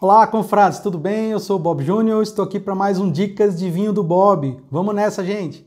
Olá, confrades, tudo bem? Eu sou o Bob Júnior, estou aqui para mais um Dicas de Vinho do Bob. Vamos nessa, gente!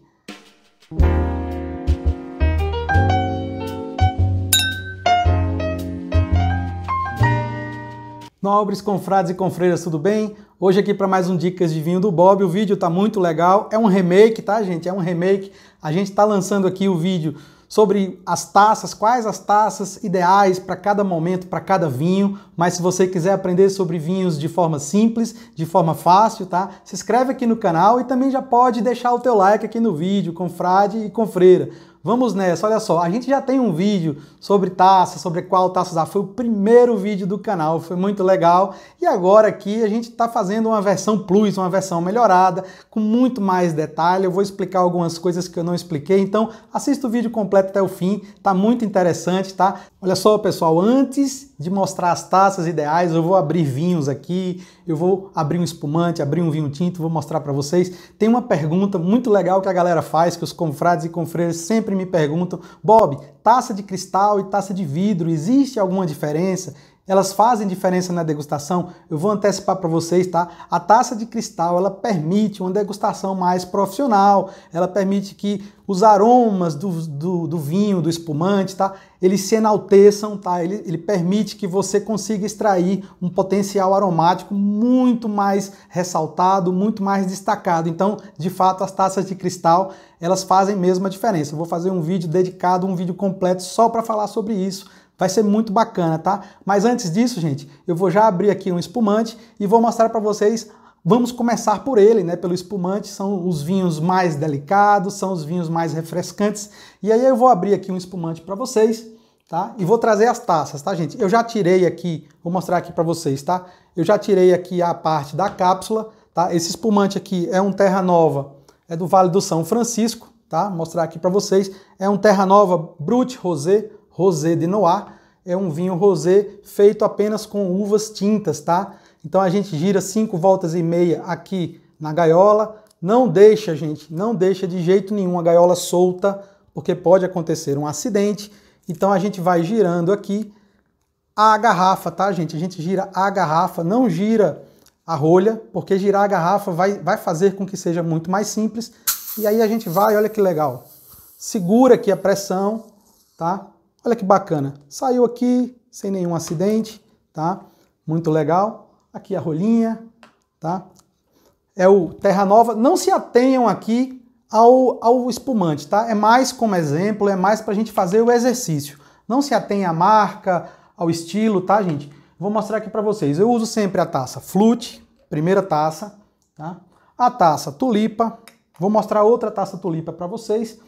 Nobres confrades e confreiras, tudo bem? Hoje aqui para mais um Dicas de Vinho do Bob. O vídeo tá muito legal, é um remake, tá, gente? É um remake. A gente está lançando aqui o vídeo sobre as taças, quais as taças ideais para cada momento, para cada vinho. Mas se você quiser aprender sobre vinhos de forma simples, de forma fácil, tá? Se inscreve aqui no canal e também já pode deixar o teu like aqui no vídeo, confrade e confreira. Vamos nessa, olha só, a gente já tem um vídeo sobre taça, sobre qual taça usar, foi o primeiro vídeo do canal, foi muito legal. E agora aqui a gente está fazendo uma versão plus, uma versão melhorada, com muito mais detalhe. Eu vou explicar algumas coisas que eu não expliquei, então assista o vídeo completo até o fim, tá muito interessante, tá? Olha só, pessoal, antes de mostrar as taças ideais. Eu vou abrir vinhos aqui, eu vou abrir um espumante, abrir um vinho tinto, vou mostrar para vocês. Tem uma pergunta muito legal que a galera faz, que os confrades e confreiras sempre me perguntam: Bob, taça de cristal e taça de vidro, existe alguma diferença? elas fazem diferença na degustação. Eu vou antecipar para vocês, tá? A taça de cristal, ela permite uma degustação mais profissional, ela permite que os aromas do, do, do vinho, do espumante, tá? Eles se enalteçam, tá? Ele, ele permite que você consiga extrair um potencial aromático muito mais ressaltado, muito mais destacado. Então, de fato, as taças de cristal, elas fazem mesmo a diferença. Eu vou fazer um vídeo dedicado, um vídeo completo só para falar sobre isso Vai ser muito bacana, tá? Mas antes disso, gente, eu vou já abrir aqui um espumante e vou mostrar para vocês Vamos começar por ele, né? Pelo espumante, são os vinhos mais delicados, são os vinhos mais refrescantes. E aí eu vou abrir aqui um espumante para vocês, tá? E vou trazer as taças, tá, gente? Eu já tirei aqui, vou mostrar aqui para vocês, tá? Eu já tirei aqui a parte da cápsula, tá? Esse espumante aqui é um Terra Nova, é do Vale do São Francisco, tá? Vou mostrar aqui para vocês, é um Terra Nova Brut Rosé, Rosé de Noir. É um vinho rosé feito apenas com uvas tintas, tá? Então a gente gira cinco voltas e meia aqui na gaiola. Não deixa, gente, não deixa de jeito nenhum a gaiola solta, porque pode acontecer um acidente. Então a gente vai girando aqui a garrafa, tá, gente? A gente gira a garrafa, não gira a rolha, porque girar a garrafa vai, vai fazer com que seja muito mais simples. E aí a gente vai, olha que legal, segura aqui a pressão, tá? Olha que bacana. Saiu aqui sem nenhum acidente, tá? Muito legal. Aqui a rolinha, tá? É o Terra Nova. Não se atenham aqui ao, ao espumante, tá? É mais como exemplo, é mais para a gente fazer o exercício. Não se atenha à marca, ao estilo, tá, gente? Vou mostrar aqui para vocês. Eu uso sempre a taça Flute, primeira taça, tá? A taça Tulipa. Vou mostrar outra taça Tulipa para vocês.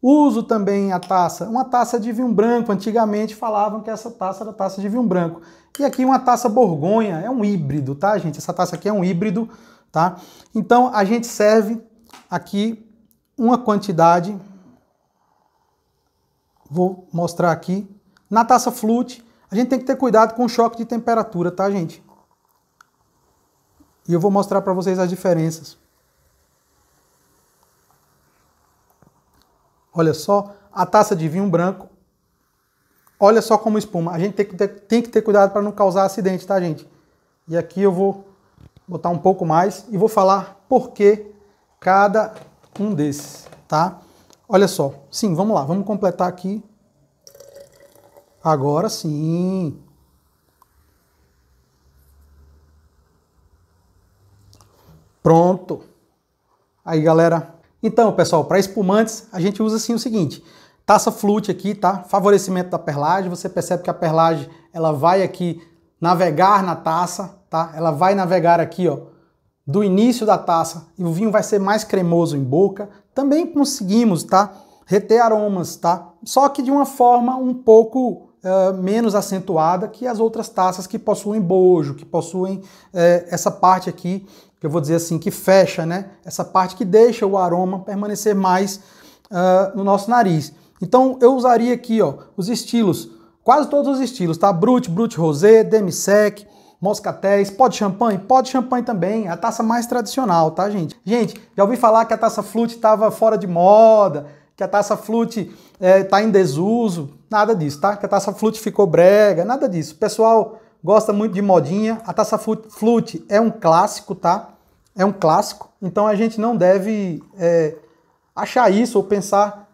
Uso também a taça, uma taça de vinho branco. Antigamente falavam que essa taça era taça de vinho branco. E aqui uma taça borgonha, é um híbrido, tá, gente? Essa taça aqui é um híbrido, tá? Então a gente serve aqui uma quantidade. Vou mostrar aqui. Na taça flute, a gente tem que ter cuidado com o choque de temperatura, tá, gente? E eu vou mostrar para vocês as diferenças. Olha só, a taça de vinho branco, olha só como espuma. A gente tem que ter, tem que ter cuidado para não causar acidente, tá, gente? E aqui eu vou botar um pouco mais e vou falar por que cada um desses, tá? Olha só, sim, vamos lá, vamos completar aqui. Agora sim. Pronto. Aí, galera, então, pessoal, para espumantes, a gente usa assim o seguinte: taça flute aqui, tá? Favorecimento da perlagem, você percebe que a perlagem, ela vai aqui navegar na taça, tá? Ela vai navegar aqui, ó, do início da taça e o vinho vai ser mais cremoso em boca. Também conseguimos, tá? Reter aromas, tá? Só que de uma forma um pouco uh, menos acentuada que as outras taças que possuem bojo, que possuem uh, essa parte aqui, que eu vou dizer assim, que fecha, né? Essa parte que deixa o aroma permanecer mais uh, no nosso nariz. Então eu usaria aqui ó, os estilos, quase todos os estilos, tá? Brut, Brut Rosé, Demi-Sec, moscatéis, pó de champanhe? Pó de champanhe também, a taça mais tradicional, tá, gente? Gente, já ouvi falar que a taça flute estava fora de moda, que a taça flute está é, tá em desuso, nada disso, tá? Que a taça flute ficou brega, nada disso. O pessoal gosta muito de modinha, a taça flute é um clássico, tá? É um clássico, então a gente não deve é, achar isso ou pensar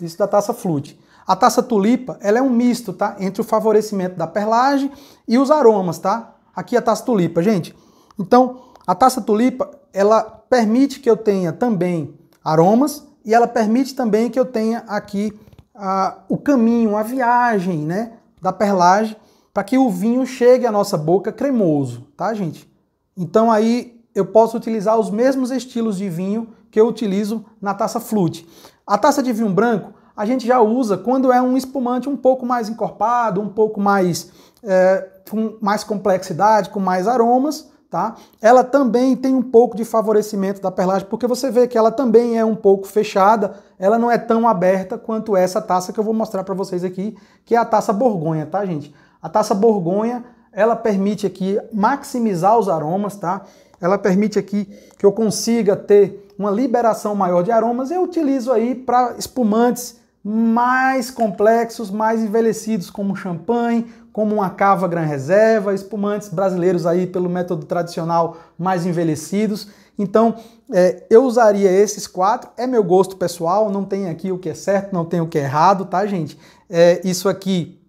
isso da taça flute. A taça tulipa, ela é um misto, tá? Entre o favorecimento da perlagem e os aromas, tá? Aqui a taça tulipa, gente. Então, a taça tulipa, ela permite que eu tenha também aromas, e ela permite também que eu tenha aqui a, o caminho, a viagem né, da perlage para que o vinho chegue à nossa boca cremoso, tá, gente? Então aí eu posso utilizar os mesmos estilos de vinho que eu utilizo na taça flute. A taça de vinho branco a gente já usa quando é um espumante um pouco mais encorpado, um pouco mais é, com mais complexidade, com mais aromas, Tá? Ela também tem um pouco de favorecimento da perlagem, porque você vê que ela também é um pouco fechada, ela não é tão aberta quanto essa taça que eu vou mostrar para vocês aqui, que é a taça Borgonha, tá, gente? A taça Borgonha, ela permite aqui maximizar os aromas, tá? Ela permite aqui que eu consiga ter uma liberação maior de aromas. Eu utilizo aí para espumantes, mais complexos, mais envelhecidos, como champanhe, como uma cava gran reserva, espumantes brasileiros aí pelo método tradicional mais envelhecidos. Então, é, eu usaria esses quatro, é meu gosto pessoal, não tem aqui o que é certo, não tem o que é errado, tá, gente? É, isso aqui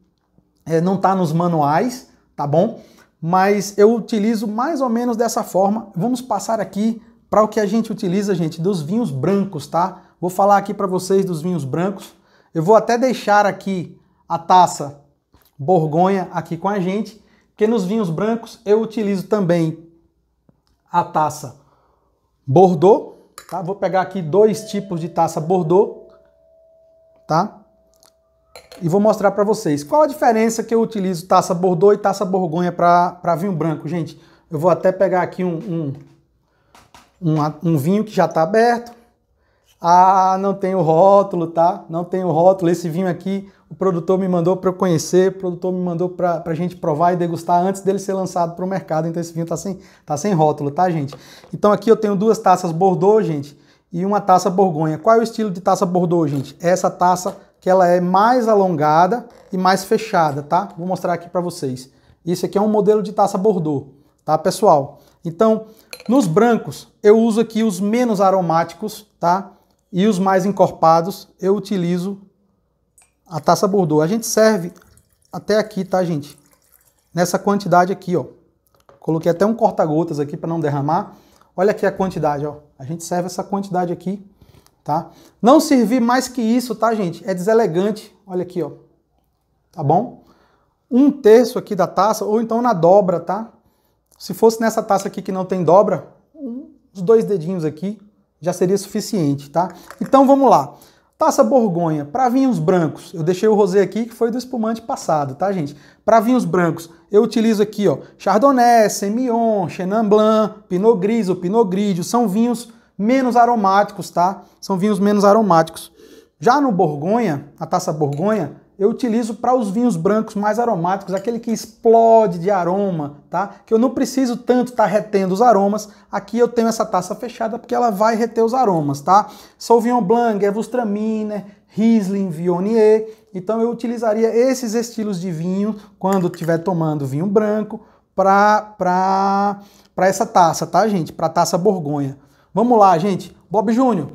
é, não tá nos manuais, tá bom? Mas eu utilizo mais ou menos dessa forma. Vamos passar aqui para o que a gente utiliza, gente, dos vinhos brancos, tá? Vou falar aqui para vocês dos vinhos brancos eu vou até deixar aqui a taça Borgonha aqui com a gente, porque nos vinhos brancos eu utilizo também a taça Bordeaux, tá? Vou pegar aqui dois tipos de taça Bordeaux, tá? E vou mostrar para vocês qual a diferença que eu utilizo taça Bordeaux e taça Borgonha para vinho branco, gente. Eu vou até pegar aqui um, um, um, um vinho que já está aberto, ah, não tem o rótulo, tá? Não tem o rótulo. Esse vinho aqui, o produtor me mandou para eu conhecer, o produtor me mandou para a gente provar e degustar antes dele ser lançado para o mercado. Então esse vinho tá sem, tá sem rótulo, tá, gente? Então aqui eu tenho duas taças Bordeaux, gente, e uma taça Borgonha. Qual é o estilo de taça Bordeaux, gente? É essa taça que ela é mais alongada e mais fechada, tá? Vou mostrar aqui para vocês. Isso aqui é um modelo de taça Bordeaux, tá, pessoal? Então, nos brancos, eu uso aqui os menos aromáticos, tá? E os mais encorpados, eu utilizo a taça Bordeaux. A gente serve até aqui, tá, gente? Nessa quantidade aqui, ó. Coloquei até um corta-gotas aqui para não derramar. Olha aqui a quantidade, ó. A gente serve essa quantidade aqui, tá? Não servir mais que isso, tá, gente? É deselegante. Olha aqui, ó. Tá bom? Um terço aqui da taça, ou então na dobra, tá? Se fosse nessa taça aqui que não tem dobra, os dois dedinhos aqui, já seria suficiente, tá? Então vamos lá. Taça Borgonha, para vinhos brancos, eu deixei o rosé aqui que foi do espumante passado, tá, gente? Para vinhos brancos, eu utilizo aqui, ó, Chardonnay, Semillon, Chenin Blanc, Pinot Gris ou Pinot Grigio, são vinhos menos aromáticos, tá? São vinhos menos aromáticos. Já no Borgonha, a taça Borgonha, eu utilizo para os vinhos brancos mais aromáticos, aquele que explode de aroma, tá? Que eu não preciso tanto estar tá retendo os aromas. Aqui eu tenho essa taça fechada porque ela vai reter os aromas, tá? Sauvignon Blanc, Evustraminer, Riesling, Viognier. Então eu utilizaria esses estilos de vinho quando estiver tomando vinho branco para essa taça, tá, gente? Para taça Borgonha. Vamos lá, gente. Bob Júnior,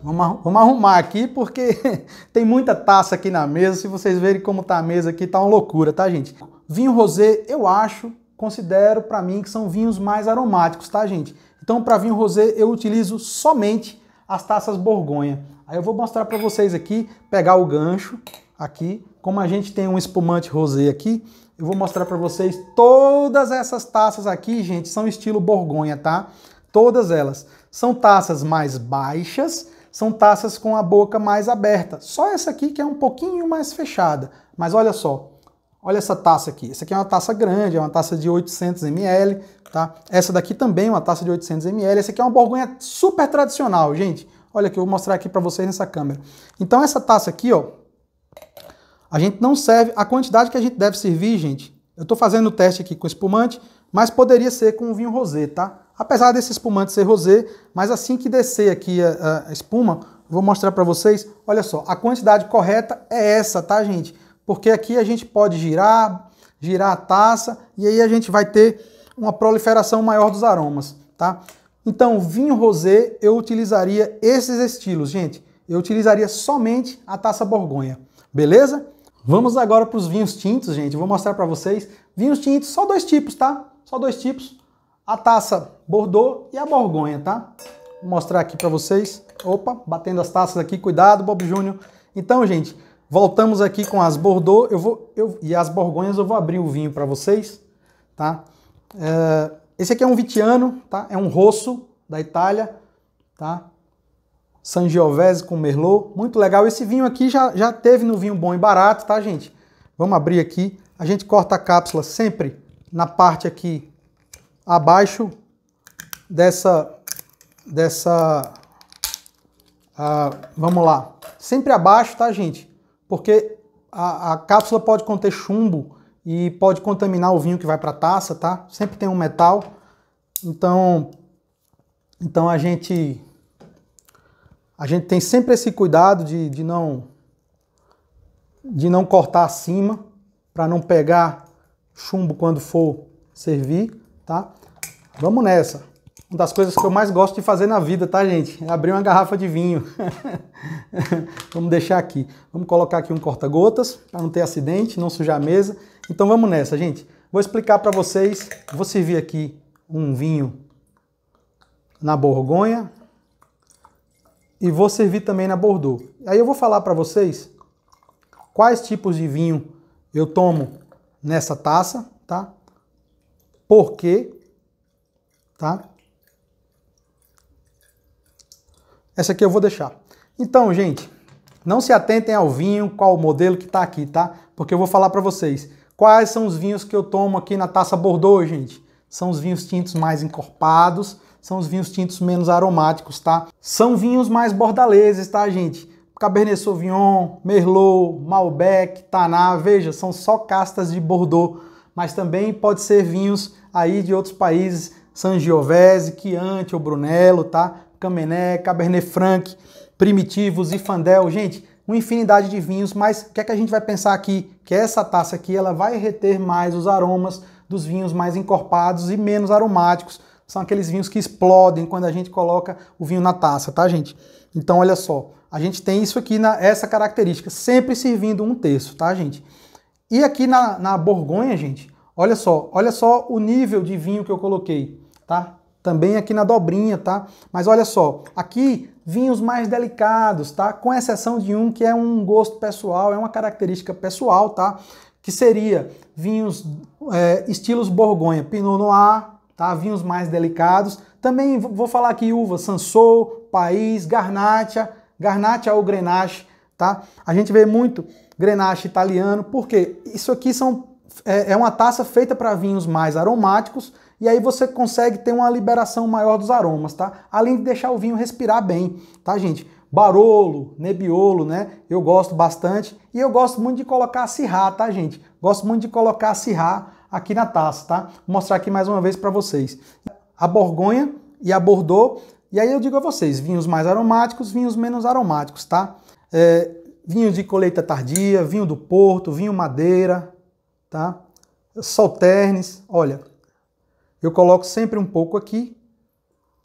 Vamos, arrumar aqui porque tem muita taça aqui na mesa. Se vocês verem como tá a mesa aqui, tá uma loucura, tá, gente? Vinho rosé, eu acho, considero para mim que são vinhos mais aromáticos, tá, gente? Então, para vinho rosé, eu utilizo somente as taças Borgonha. Aí eu vou mostrar para vocês aqui, pegar o gancho aqui, como a gente tem um espumante rosé aqui, eu vou mostrar para vocês todas essas taças aqui, gente, são estilo Borgonha, tá? Todas elas. São taças mais baixas, são taças com a boca mais aberta. Só essa aqui que é um pouquinho mais fechada. Mas olha só, olha essa taça aqui. Essa aqui é uma taça grande, é uma taça de 800 ml, tá? Essa daqui também é uma taça de 800 ml. Essa aqui é uma borgonha super tradicional, gente. Olha que eu vou mostrar aqui para vocês nessa câmera. Então essa taça aqui, ó, a gente não serve a quantidade que a gente deve servir, gente. Eu estou fazendo o teste aqui com espumante, mas poderia ser com vinho rosé, tá? apesar desse espumante ser rosé, mas assim que descer aqui a, a espuma, vou mostrar para vocês, olha só, a quantidade correta é essa, tá gente? Porque aqui a gente pode girar, girar a taça e aí a gente vai ter uma proliferação maior dos aromas, tá? Então, vinho rosé, eu utilizaria esses estilos, gente. Eu utilizaria somente a taça borgonha, beleza? Vamos agora para os vinhos tintos, gente. Vou mostrar para vocês. Vinhos tintos, só dois tipos, tá? Só dois tipos. A taça Bordeaux e a Borgonha, tá? Vou mostrar aqui para vocês. Opa, batendo as taças aqui, cuidado, Bob Júnior. Então, gente, voltamos aqui com as Bordeaux eu vou, eu, e as Borgonhas. Eu vou abrir o vinho para vocês, tá? É, esse aqui é um vitiano, tá? É um rosso da Itália, tá? Sangiovese com Merlot, muito legal. Esse vinho aqui já, já teve no vinho bom e barato, tá, gente? Vamos abrir aqui. A gente corta a cápsula sempre na parte aqui abaixo dessa, dessa, ah, vamos lá, sempre abaixo, tá, gente? Porque a, a, cápsula pode conter chumbo e pode contaminar o vinho que vai para a taça, tá? Sempre tem um metal, então, então a gente a gente tem sempre esse cuidado de, de não de não cortar acima para não pegar chumbo quando for servir, tá? Vamos nessa. Uma das coisas que eu mais gosto de fazer na vida, tá, gente? É abrir uma garrafa de vinho. vamos deixar aqui. Vamos colocar aqui um corta-gotas para não ter acidente, não sujar a mesa. Então vamos nessa, gente. Vou explicar para vocês. Vou servir aqui um vinho na Borgonha e vou servir também na Bordeaux. Aí eu vou falar para vocês quais tipos de vinho eu tomo nessa taça, tá? Por quê, tá? Essa aqui eu vou deixar. Então, gente, não se atentem ao vinho, qual o modelo que está aqui, tá? Porque eu vou falar para vocês quais são os vinhos que eu tomo aqui na taça Bordeaux, gente. São os vinhos tintos mais encorpados, são os vinhos tintos menos aromáticos, tá? São vinhos mais bordaleses, tá, gente? Cabernet Sauvignon, Merlot, Malbec, Taná, veja, são só castas de Bordeaux, mas também pode ser vinhos aí de outros países, Sangiovese, Chianti ou Brunello, tá? Camené, Cabernet Franc, Primitivos e Fandel. Gente, uma infinidade de vinhos, mas o que é que a gente vai pensar aqui? Que essa taça aqui ela vai reter mais os aromas dos vinhos mais encorpados e menos aromáticos. São aqueles vinhos que explodem quando a gente coloca o vinho na taça, tá, gente? Então, olha só, a gente tem isso aqui, na, essa característica, sempre servindo um terço, tá, gente? E aqui na, na Borgonha, gente, olha só, olha só o nível de vinho que eu coloquei, tá? também aqui na dobrinha, tá? Mas olha só, aqui vinhos mais delicados, tá? Com exceção de um que é um gosto pessoal, é uma característica pessoal, tá? Que seria vinhos é, estilos Borgonha, Pinot Noir, tá? Vinhos mais delicados. Também vou falar aqui uva Sansou, País, Garnacha, Garnacha ou Grenache, tá? A gente vê muito Grenache italiano, porque isso aqui são, é, é uma taça feita para vinhos mais aromáticos, e aí você consegue ter uma liberação maior dos aromas, tá? Além de deixar o vinho respirar bem, tá, gente? Barolo, nebiolo, né? Eu gosto bastante. E eu gosto muito de colocar acirrar, tá, gente? Gosto muito de colocar acirrar aqui na taça, tá? Vou mostrar aqui mais uma vez para vocês. A Borgonha e a Bordeaux. E aí eu digo a vocês, vinhos mais aromáticos, vinhos menos aromáticos, tá? É, vinho de colheita tardia, vinho do Porto, vinho madeira, tá? Solternes, olha, eu coloco sempre um pouco aqui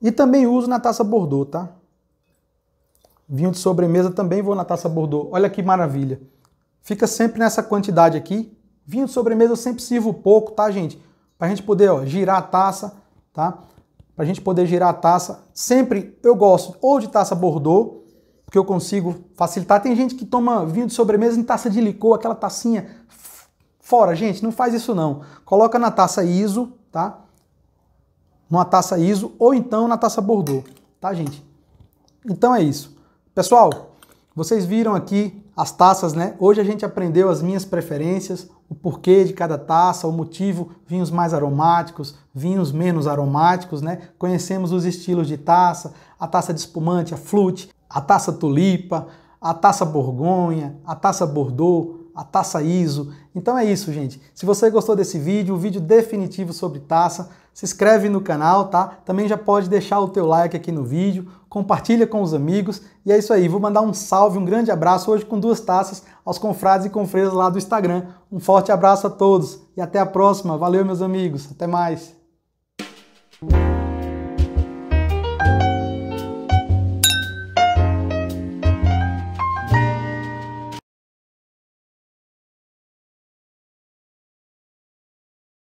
e também uso na taça Bordeaux, tá? Vinho de sobremesa também vou na taça Bordeaux. Olha que maravilha. Fica sempre nessa quantidade aqui. Vinho de sobremesa eu sempre sirvo pouco, tá, gente? Para a gente poder ó, girar a taça, tá? Para a gente poder girar a taça. Sempre eu gosto ou de taça Bordeaux, porque eu consigo facilitar. Tem gente que toma vinho de sobremesa em taça de licor, aquela tacinha. Fora, gente, não faz isso não. Coloca na taça ISO, tá? numa taça ISO ou então na taça Bordeaux, tá, gente? Então é isso. Pessoal, vocês viram aqui as taças, né? Hoje a gente aprendeu as minhas preferências, o porquê de cada taça, o motivo, vinhos mais aromáticos, vinhos menos aromáticos, né? Conhecemos os estilos de taça, a taça de espumante, a flute, a taça tulipa, a taça borgonha, a taça bordeaux, a taça ISO. Então é isso, gente. Se você gostou desse vídeo, o vídeo definitivo sobre taça, se inscreve no canal, tá? Também já pode deixar o teu like aqui no vídeo, compartilha com os amigos. E é isso aí, vou mandar um salve, um grande abraço hoje com duas taças aos confrades e confreiras lá do Instagram. Um forte abraço a todos e até a próxima. Valeu, meus amigos. Até mais.